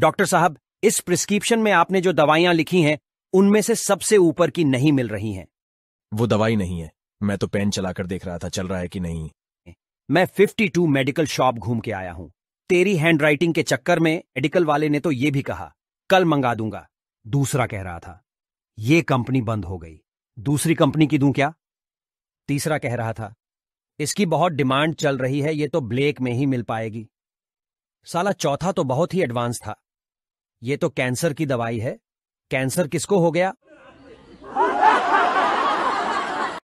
doctor साहब इस prescription में आपने जो दवाइयां लिखी हैं उनमें से सबसे ऊपर की नहीं मिल रही हैं वो दवाई नहीं है मैं तो पेन चलाकर देख रहा था चल रहा है कि नहीं मैं 52 मेडिकल शॉप घूम के आया हूं तेरी हैंडराइटिंग के चक्कर में मेडिकल वाले ने तो यह भी कहा कल मंगा दूंगा दूसरा कह रहा था ये कंपनी बंद हो गई दूसरी कंपनी की दू क्या तीसरा कह रहा था इसकी बहुत डिमांड चल रही है ये तो ब्लेक में ही मिल पाएगी साला चौथा तो बहुत ही एडवांस था ये तो कैंसर की दवाई है कैंसर किसको हो गया